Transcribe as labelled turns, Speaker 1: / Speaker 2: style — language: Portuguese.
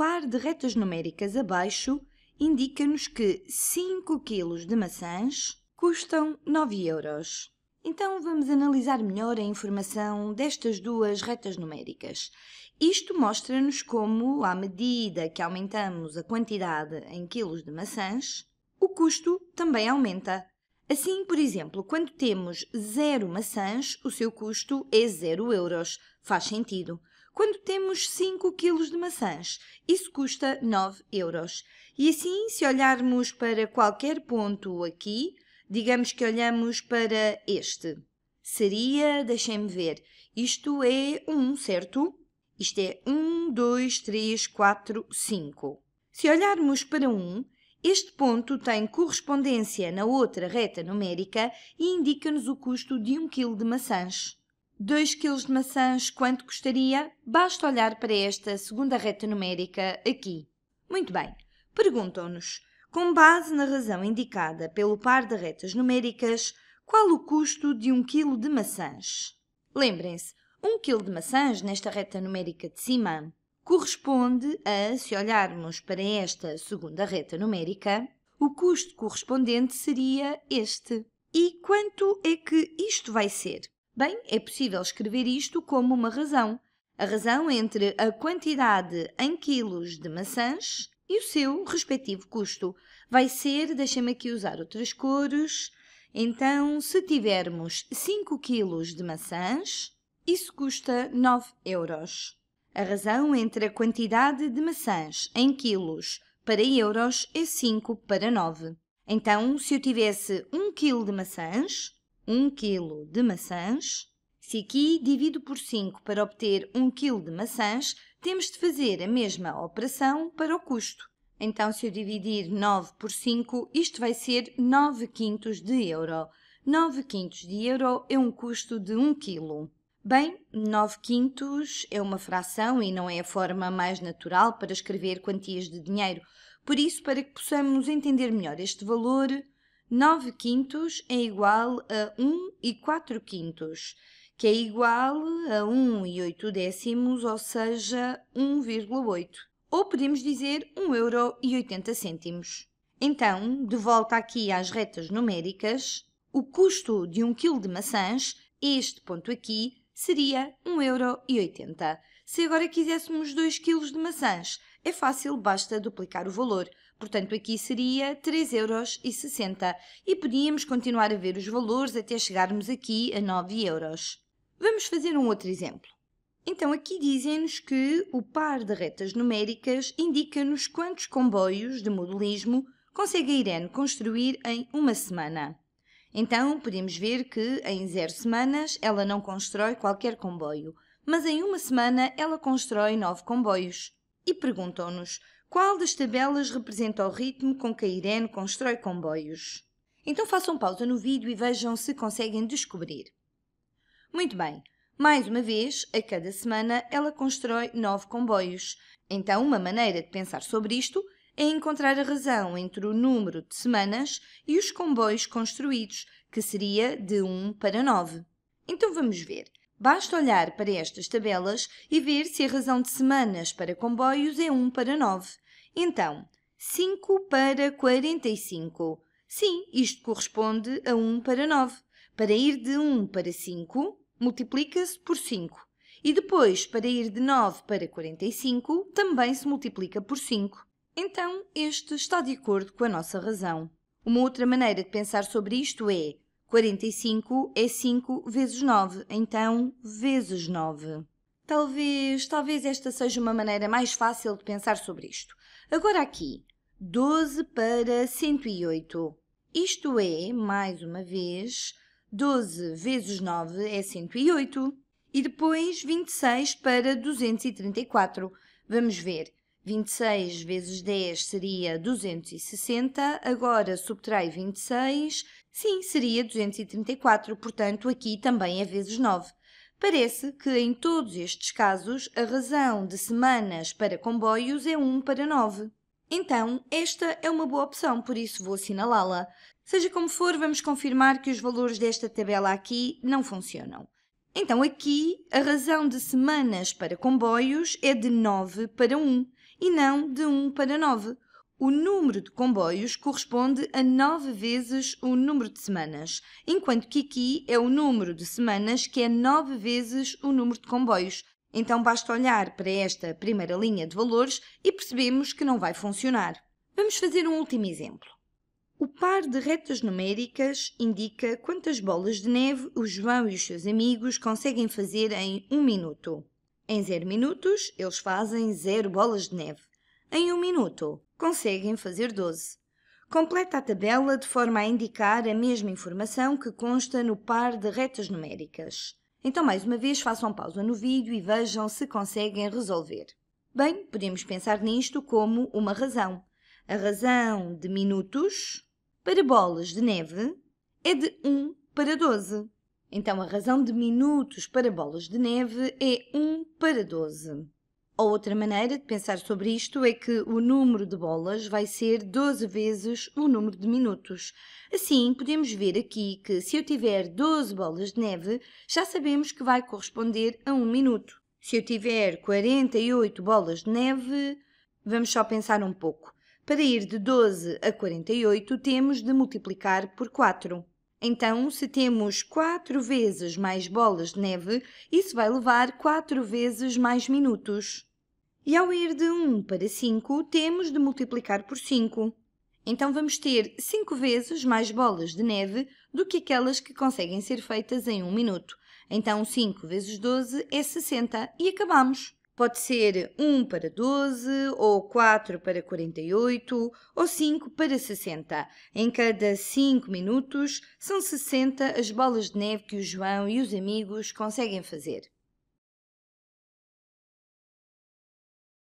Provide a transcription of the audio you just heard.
Speaker 1: par de retas numéricas abaixo indica-nos que 5 kg de maçãs custam 9 euros. Então vamos analisar melhor a informação destas duas retas numéricas. Isto mostra-nos como, à medida que aumentamos a quantidade em quilos de maçãs, o custo também aumenta. Assim, por exemplo, quando temos zero maçãs, o seu custo é zero euros. Faz sentido quando temos 5 kg de maçãs. Isso custa 9 euros. E assim, se olharmos para qualquer ponto aqui, digamos que olhamos para este. Seria, deixem-me ver, isto é 1, um, certo? Isto é 1, 2, 3, 4, 5. Se olharmos para 1, um, este ponto tem correspondência na outra reta numérica e indica-nos o custo de 1 kg de maçãs. 2 kg de maçãs quanto custaria? Basta olhar para esta segunda reta numérica aqui. Muito bem, perguntam-nos, com base na razão indicada pelo par de retas numéricas, qual o custo de 1 kg de maçãs? Lembrem-se, 1 kg de maçãs nesta reta numérica de cima corresponde a, se olharmos para esta segunda reta numérica, o custo correspondente seria este. E quanto é que isto vai ser? Bem, é possível escrever isto como uma razão. A razão entre a quantidade em quilos de maçãs e o seu respectivo custo. Vai ser, deixem me aqui usar outras cores, então se tivermos 5 quilos de maçãs, isso custa 9 euros. A razão entre a quantidade de maçãs em quilos para euros é 5 para 9. Então, se eu tivesse 1 um quilo de maçãs, 1 kg de maçãs. Se aqui divido por 5 para obter 1 kg de maçãs, temos de fazer a mesma operação para o custo. Então, se eu dividir 9 por 5, isto vai ser 9 quintos de euro. 9 quintos de euro é um custo de 1 kg. Bem, 9 quintos é uma fração e não é a forma mais natural para escrever quantias de dinheiro. Por isso, para que possamos entender melhor este valor, 9 quintos é igual a 1 e 4 quintos, que é igual a 1 e 8 décimos, ou seja, 1,8. Ou podemos dizer 1,80 euro Então, de volta aqui às retas numéricas, o custo de 1 kg de maçãs, este ponto aqui, seria 1,80 1,80€. Se agora quiséssemos 2 kg de maçãs, é fácil, basta duplicar o valor. Portanto, aqui seria 3,60€. E podíamos continuar a ver os valores até chegarmos aqui a 9 euros. Vamos fazer um outro exemplo. Então, aqui dizem-nos que o par de retas numéricas indica-nos quantos comboios de modelismo consegue a Irene construir em uma semana. Então, podemos ver que em zero semanas ela não constrói qualquer comboio, mas em uma semana ela constrói nove comboios. E perguntam-nos qual das tabelas representa o ritmo com que a Irene constrói comboios? Então façam pausa no vídeo e vejam se conseguem descobrir. Muito bem, mais uma vez, a cada semana ela constrói nove comboios. Então, uma maneira de pensar sobre isto é encontrar a razão entre o número de semanas e os comboios construídos, que seria de 1 para 9. Então vamos ver. Basta olhar para estas tabelas e ver se a razão de semanas para comboios é 1 para 9. Então, 5 para 45. Sim, isto corresponde a 1 para 9. Para ir de 1 para 5, multiplica-se por 5. E depois, para ir de 9 para 45, também se multiplica por 5. Então, este está de acordo com a nossa razão. Uma outra maneira de pensar sobre isto é 45 é 5 vezes 9, então vezes 9. Talvez, talvez esta seja uma maneira mais fácil de pensar sobre isto. Agora aqui, 12 para 108. Isto é, mais uma vez, 12 vezes 9 é 108. E depois 26 para 234. Vamos ver. 26 vezes 10 seria 260, agora subtrai 26, sim, seria 234, portanto aqui também é vezes 9. Parece que em todos estes casos a razão de semanas para comboios é 1 para 9. Então, esta é uma boa opção, por isso vou assinalá-la. Seja como for, vamos confirmar que os valores desta tabela aqui não funcionam. Então, aqui, a razão de semanas para comboios é de 9 para 1 e não de 1 para 9. O número de comboios corresponde a nove vezes o número de semanas, enquanto que aqui é o número de semanas que é nove vezes o número de comboios. Então basta olhar para esta primeira linha de valores e percebemos que não vai funcionar. Vamos fazer um último exemplo. O par de retas numéricas indica quantas bolas de neve o João e os seus amigos conseguem fazer em um minuto. Em zero minutos, eles fazem zero bolas de neve em 1 um minuto, conseguem fazer 12. Completa a tabela de forma a indicar a mesma informação que consta no par de retas numéricas. Então, mais uma vez, façam pausa no vídeo e vejam se conseguem resolver. Bem, podemos pensar nisto como uma razão. A razão de minutos para bolas de neve é de 1 para 12. Então, a razão de minutos para bolas de neve é 1 para 12. Ou outra maneira de pensar sobre isto é que o número de bolas vai ser 12 vezes o número de minutos. Assim, podemos ver aqui que se eu tiver 12 bolas de neve, já sabemos que vai corresponder a 1 minuto. Se eu tiver 48 bolas de neve, vamos só pensar um pouco. Para ir de 12 a 48, temos de multiplicar por 4. Então, se temos 4 vezes mais bolas de neve, isso vai levar 4 vezes mais minutos. E ao ir de 1 para 5, temos de multiplicar por 5. Então vamos ter 5 vezes mais bolas de neve do que aquelas que conseguem ser feitas em 1 minuto. Então 5 vezes 12 é 60 e acabamos. Pode ser 1 para 12, ou 4 para 48, ou 5 para 60. Em cada 5 minutos, são 60 as bolas de neve que o João e os amigos conseguem fazer.